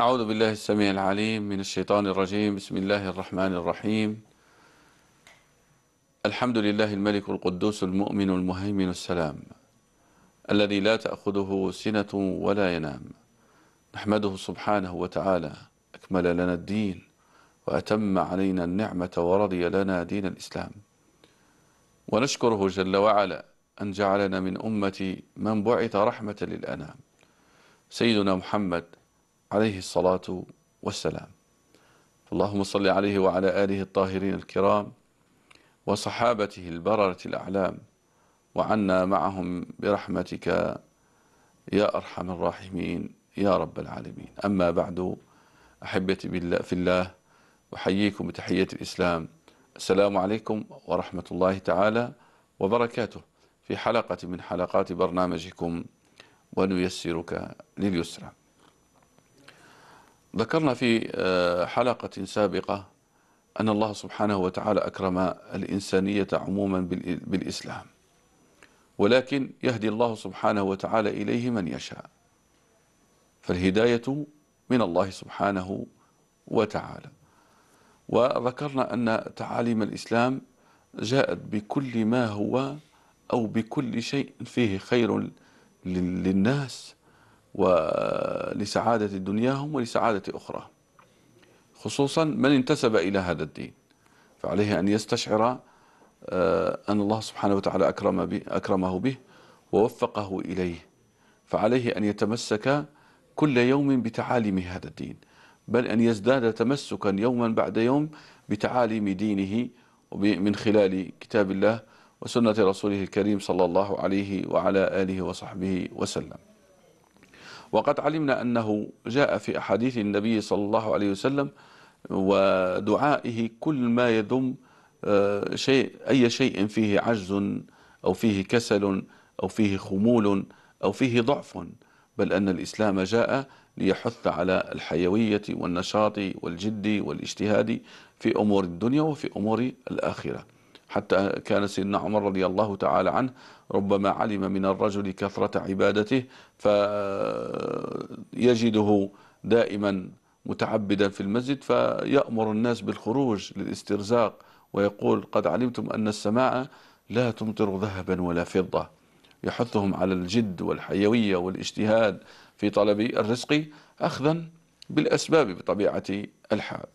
أعوذ بالله السميع العليم من الشيطان الرجيم بسم الله الرحمن الرحيم الحمد لله الملك القدوس المؤمن المهيمن السلام الذي لا تأخذه سنة ولا ينام نحمده سبحانه وتعالى أكمل لنا الدين وأتم علينا النعمة ورضي لنا دين الإسلام ونشكره جل وعلا أن جعلنا من أمة من بعث رحمة للأنام سيدنا محمد عليه الصلاة والسلام اللهم صل عليه وعلى آله الطاهرين الكرام وصحابته البررة الأعلام وعنا معهم برحمتك يا أرحم الراحمين يا رب العالمين أما بعد أحبتي في الله أحييكم بتحية الإسلام السلام عليكم ورحمة الله تعالى وبركاته في حلقة من حلقات برنامجكم ونيسرك لليسرى ذكرنا في آه، حلقة سابقة أن الله سبحانه وتعالى أكرم الإنسانية عموما بالإسلام ولكن يهدي الله سبحانه وتعالى إليه من يشاء فالهداية من الله سبحانه وتعالى وذكرنا أن تعاليم الإسلام جاءت بكل ما هو أو بكل شيء فيه خير للناس ولسعادة دنياهم ولسعادة أخراهم خصوصا من انتسب إلى هذا الدين فعليه أن يستشعر آه، أن الله سبحانه وتعالى أكرم به أكرمه به ووفقه إليه فعليه أن يتمسك كل يوم بتعاليم هذا الدين بل أن يزداد تمسكا يوما بعد يوم بتعاليم دينه من خلال كتاب الله وسنة رسوله الكريم صلى الله عليه وعلى آله وصحبه وسلم وقد علمنا أنه جاء في أحاديث النبي صلى الله عليه وسلم ودعائه كل ما يدم آه، شيء أي شيء فيه عجز أو فيه كسل أو فيه خمول أو فيه ضعف بل أن الإسلام جاء ليحث على الحيوية والنشاط والجد والاجتهاد في أمور الدنيا وفي أمور الآخرة حتى كان سيدنا عمر رضي الله تعالى عنه ربما علم من الرجل كثرة عبادته فيجده دائما متعبدا في المسجد فيأمر الناس بالخروج للاسترزاق ويقول قد علمتم أن السماء لا تمطر ذهبا ولا فضة يحثهم على الجد والحيوية والاجتهاد في طلب الرزق أخذا بالأسباب بطبيعة الحال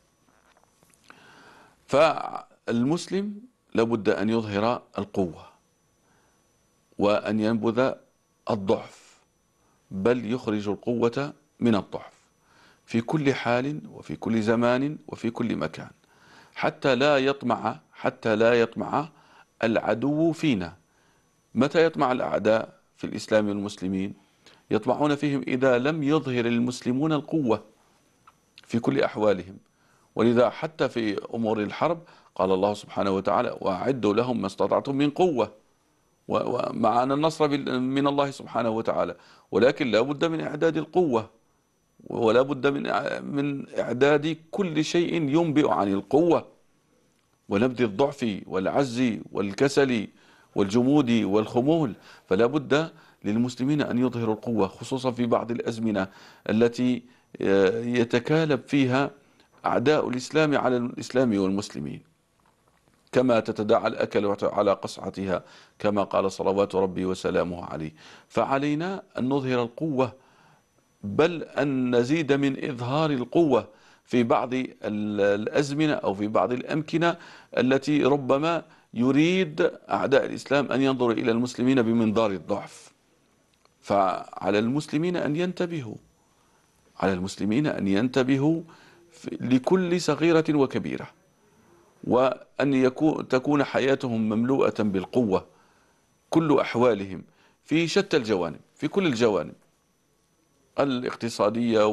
فالمسلم لابد أن يظهر القوة وأن ينبذ الضعف بل يخرج القوة من الضعف في كل حال وفي كل زمان وفي كل مكان حتى لا يطمع حتى لا يطمع العدو فينا متى يطمع الأعداء في الإسلام والمسلمين يطمعون فيهم إذا لم يظهر المسلمون القوة في كل أحوالهم ولذا حتى في أمور الحرب قال الله سبحانه وتعالى وأعدوا لهم ما استطعتم من قوة ومع أن النصر من الله سبحانه وتعالى ولكن لا بد من إعداد القوة ولا بد من من إعداد كل شيء ينبئ عن القوة ونبذ الضعف والعجز والكسل والجمود والخمول فلا بد للمسلمين أن يظهروا القوة خصوصا في بعض الأزمنة التي آه، يتكالب فيها أعداء الإسلام على الإسلام والمسلمين كما تتداعى الأكل على قصعتها كما قال صلوات ربي وسلامه عليه فعلينا أن نظهر القوة بل أن نزيد من إظهار القوة في بعض الأزمنة أو في بعض الأمكنة التي ربما يريد أعداء الإسلام أن ينظر إلى المسلمين بمنظار الضعف فعلى المسلمين أن ينتبهوا على المسلمين أن ينتبهوا لكل صغيرة وكبيرة وأن يكون تكون حياتهم مملوءة بالقوة كل أحوالهم في شتى الجوانب في كل الجوانب الاقتصادية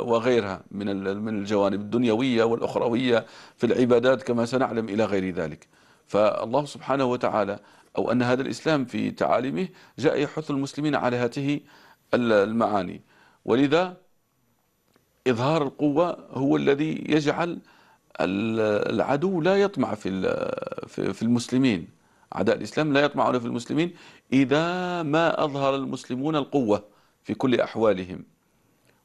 وغيرها من من الجوانب الدنيوية والأخروية في العبادات كما سنعلم إلى غير ذلك فالله سبحانه وتعالى أو أن هذا الإسلام في تعاليمه جاء يحث المسلمين على هاته المعاني ولذا إظهار القوة هو الذي يجعل العدو لا يطمع في في المسلمين أعداء الإسلام لا يطمعون في المسلمين إذا ما أظهر المسلمون القوة في كل أحوالهم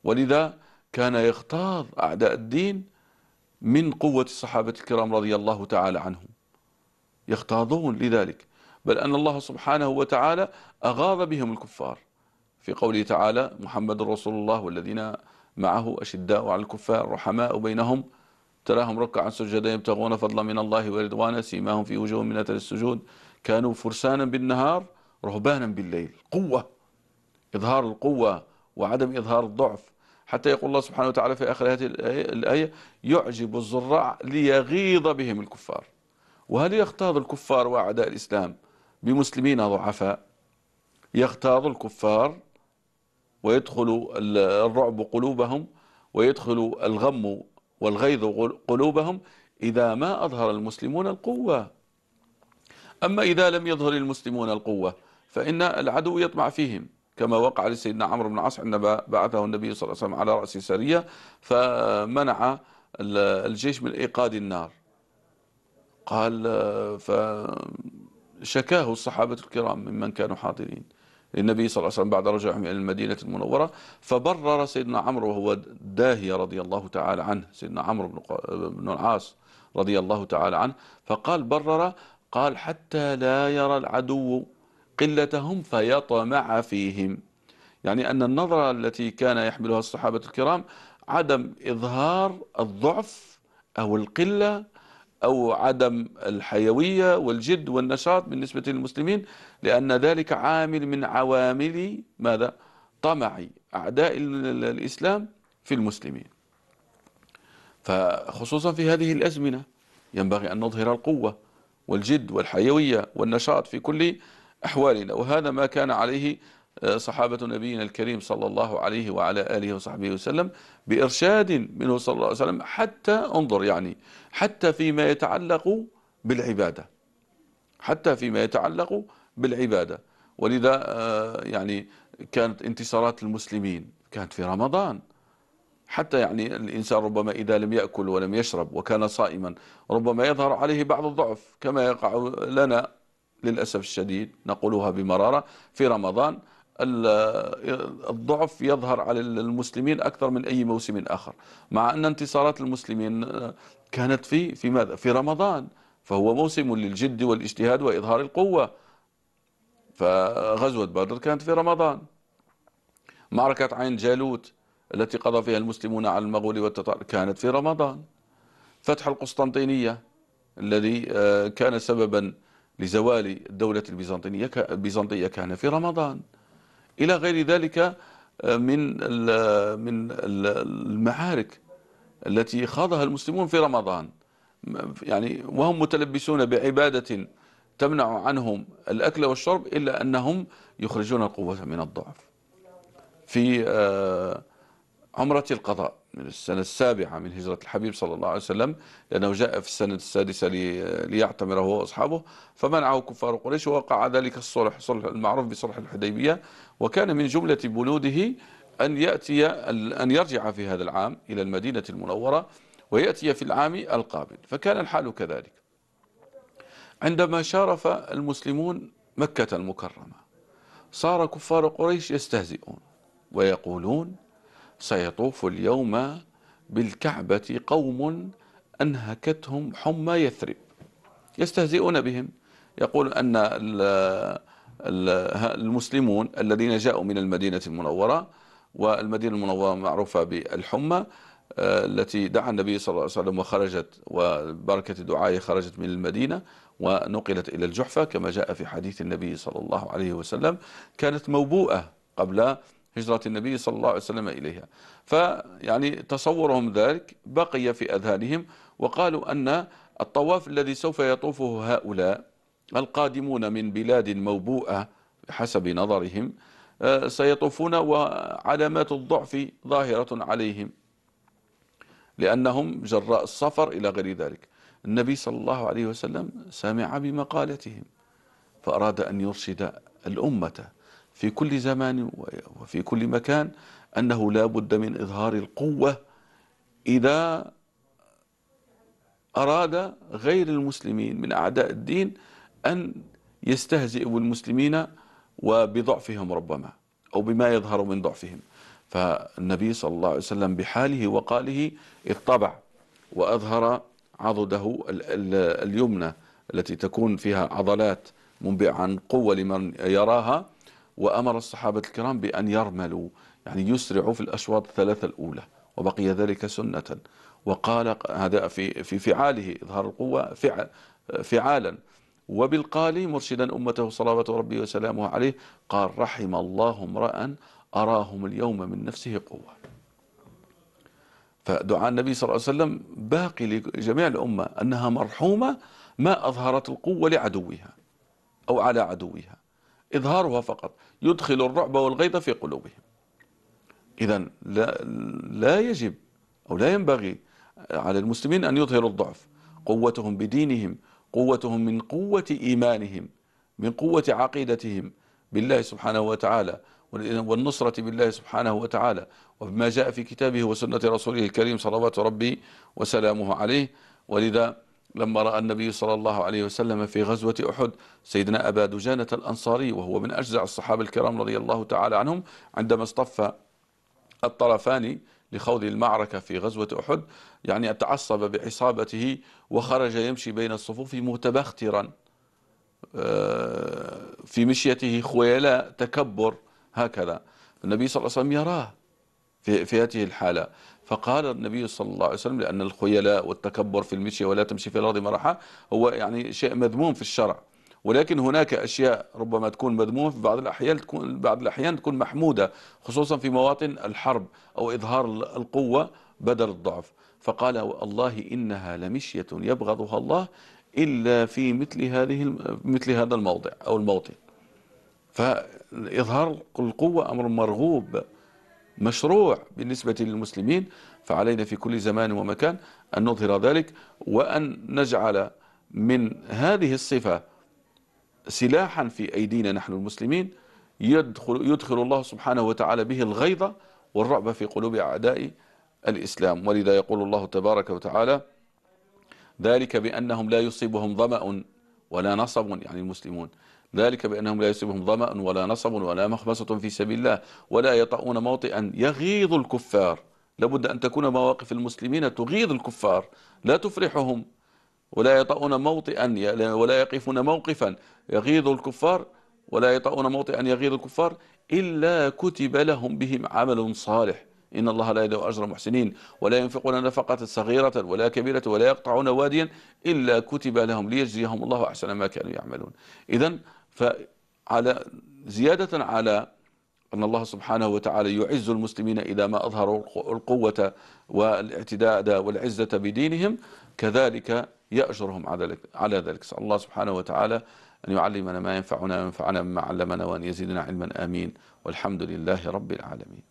ولذا كان يغتاظ أعداء الدين من قوة الصحابة الكرام رضي الله تعالى عنهم يغتاظون لذلك بل أن الله سبحانه وتعالى أغاظ بهم الكفار في قوله تعالى محمد رسول الله والذين معه أشداء على الكفار رحماء بينهم تراهم ركعا سجدا يبتغون فضلا من الله ورضوانا سيماهم في وجوههم من اثر السجود كانوا فرسانا بالنهار رهبانا بالليل قوه اظهار القوه وعدم اظهار الضعف حتى يقول الله سبحانه وتعالى في اخر هذه الايه يعجب الزراع ليغيظ بهم الكفار وهل يغتاظ الكفار واعداء الاسلام بمسلمين ضعفاء يغتاظ الكفار ويدخل الرعب قلوبهم ويدخل الغم والغيظ قلوبهم إذا ما أظهر المسلمون القوة أما إذا لم يظهر المسلمون القوة فإن العدو يطمع فيهم كما وقع لسيدنا عمرو بن العاص عندما بعثه النبي صلى الله عليه وسلم على رأس سرية فمنع الجيش من إيقاد النار قال فشكاه الصحابة الكرام ممن كانوا حاضرين للنبي صلى الله عليه وسلم بعد رجعه إلى المدينة المنورة فبرر سيدنا عمرو وهو داهية رضي الله تعالى عنه سيدنا عمرو بن العاص رضي الله تعالى عنه فقال برر قال حتى لا يرى العدو قلتهم فيطمع فيهم يعني أن النظرة التي كان يحملها الصحابة الكرام عدم إظهار الضعف أو القلة أو عدم الحيوية والجد والنشاط بالنسبة للمسلمين لأن ذلك عامل من عوامل ماذا طمع أعداء الإسلام في المسلمين فخصوصا في هذه الأزمنة ينبغي أن نظهر القوة والجد والحيوية والنشاط في كل أحوالنا وهذا ما كان عليه صحابة نبينا الكريم صلى الله عليه وعلى آله وصحبه وسلم بإرشاد منه صلى الله عليه وسلم حتى انظر يعني حتى فيما يتعلق بالعبادة حتى فيما يتعلق بالعبادة ولذا آه، يعني كانت انتصارات المسلمين كانت في رمضان حتى يعني الإنسان ربما إذا لم يأكل ولم يشرب وكان صائما ربما يظهر عليه بعض الضعف كما يقع لنا للأسف الشديد نقولها بمرارة في رمضان الضعف يظهر على المسلمين أكثر من أي موسم آخر مع أن انتصارات المسلمين آه، كانت في في ماذا في رمضان فهو موسم للجد والاجتهاد وإظهار القوة فغزوة بدر كانت في رمضان معركة عين جالوت التي قضى فيها المسلمون على المغول والتتار كانت في رمضان فتح القسطنطينية الذي آه، كان سببا لزوال الدولة البيزنطية كان في رمضان إلى غير ذلك آه، من من المعارك التي خاضها المسلمون في رمضان يعني وهم متلبسون بعبادة تمنع عنهم الأكل والشرب إلا أنهم يخرجون القوة من الضعف في آه، عمرة القضاء من السنة السابعة من هجرة الحبيب صلى الله عليه وسلم لأنه جاء في السنة السادسة ليعتمر هو وأصحابه فمنعه كفار قريش ووقع ذلك الصلح صلح المعروف بصلح الحديبية وكان من جملة بنوده أن يأتي أن يرجع في هذا العام إلى المدينة المنورة ويأتي في العام القابل فكان الحال كذلك عندما شارف المسلمون مكة المكرمة صار كفار قريش يستهزئون ويقولون سيطوف اليوم بالكعبة قوم أنهكتهم حمى يثرب يستهزئون بهم يقول أن المسلمون الذين جاءوا من المدينة المنورة والمدينة المنورة معروفة بالحمى آه، التي دعا النبي صلى الله عليه وسلم وخرجت وبركة دعائه خرجت من المدينة ونقلت إلى الجحفة كما جاء في حديث النبي صلى الله عليه وسلم كانت موبوءة قبل هجرة النبي صلى الله عليه وسلم إليها فيعني تصورهم ذلك بقي في أذهانهم وقالوا أن الطواف الذي سوف يطوفه هؤلاء القادمون من بلاد موبوءة حسب نظرهم آه، سيطوفون وعلامات الضعف ظاهرة عليهم لأنهم جراء السفر إلى غير ذلك النبي صلى الله عليه وسلم سمع بمقالتهم فأراد أن يرشد الأمة في كل زمان وفي كل مكان أنه لا بد من إظهار القوة إذا أراد غير المسلمين من أعداء الدين أن يستهزئوا المسلمين وبضعفهم ربما أو بما يظهر من ضعفهم فالنبي صلى الله عليه وسلم بحاله وقاله اطبع وأظهر عضده اليمنى التي تكون فيها عضلات منبعة عن قوة لمن يراها وأمر الصحابة الكرام بأن يرملوا يعني يسرعوا في الأشواط الثلاثة الأولى وبقي ذلك سنة وقال هذا في في فعاله إظهار القوة فعل فعالا وبالقالي مرشدا أمته صلوات ربي وسلامه عليه قال رحم الله امرأ أراهم اليوم من نفسه قوة فدعاء النبي صلى الله عليه وسلم باقي لجميع الأمة أنها مرحومة ما أظهرت القوة لعدوها أو على عدوها إظهارها فقط يدخل الرعب والغيظ في قلوبهم إذا لا, لا يجب أو لا ينبغي على المسلمين أن يظهروا الضعف قوتهم بدينهم قوتهم من قوة إيمانهم من قوة عقيدتهم بالله سبحانه وتعالى والنصرة بالله سبحانه وتعالى وبما جاء في كتابه وسنة رسوله الكريم صلوات ربي وسلامه عليه ولذا لما رأى النبي صلى الله عليه وسلم في غزوة أحد سيدنا أبا دجانة الأنصاري وهو من أجزع الصحابة الكرام رضي الله تعالى عنهم عندما اصطف الطرفان لخوض المعركة في غزوة أحد يعني تعصب بعصابته وخرج يمشي بين الصفوف متبخترا آه، في مشيته خيلاء تكبر هكذا النبي صلى الله عليه وسلم يراه في, في هذه الحالة فقال النبي صلى الله عليه وسلم لأن الخيلاء والتكبر في المشي ولا تمشي في الأرض مرحا هو يعني شيء مذموم في الشرع ولكن هناك أشياء ربما تكون مذمومة في بعض الأحيان تكون بعض الأحيان تكون محمودة خصوصا في مواطن الحرب أو إظهار القوة بدل الضعف فقال والله إنها لمشية يبغضها الله إلا في مثل هذه مثل هذا الموضع أو الموطن فإظهار القوة أمر مرغوب مشروع بالنسبة للمسلمين فعلينا في كل زمان ومكان أن نظهر ذلك وأن نجعل من هذه الصفة سلاحا في أيدينا نحن المسلمين يدخل, يدخل الله سبحانه وتعالى به الغيظة والرعب في قلوب أعداء الإسلام ولذا يقول الله تبارك وتعالى ذلك بأنهم لا يصيبهم ظمأ ولا نصب يعني المسلمون ذلك بأنهم لا يصيبهم ظمأ ولا نصب ولا مخبصة في سبيل الله ولا يطؤون موطئا يغيظ الكفار لابد أن تكون مواقف المسلمين تغيظ الكفار لا تفرحهم ولا يطؤون موطئا ولا يقفون موقفا يغيظ الكفار ولا يطؤون موطئا يغيظ الكفار إلا كتب لهم بهم عمل صالح إن الله لا يدعو أجر المحسنين ولا ينفقون نفقة صغيرة ولا كبيرة ولا يقطعون واديا إلا كتب لهم ليجزيهم الله أحسن ما كانوا يعملون إذا فعلى زيادة على أن الله سبحانه وتعالى يعز المسلمين إذا ما أظهروا القوة والاعتداد والعزة بدينهم كذلك يأجرهم على ذلك على ذلك سأل الله سبحانه وتعالى أن يعلمنا ما ينفعنا وينفعنا بما علمنا وأن يزيدنا علما آمين والحمد لله رب العالمين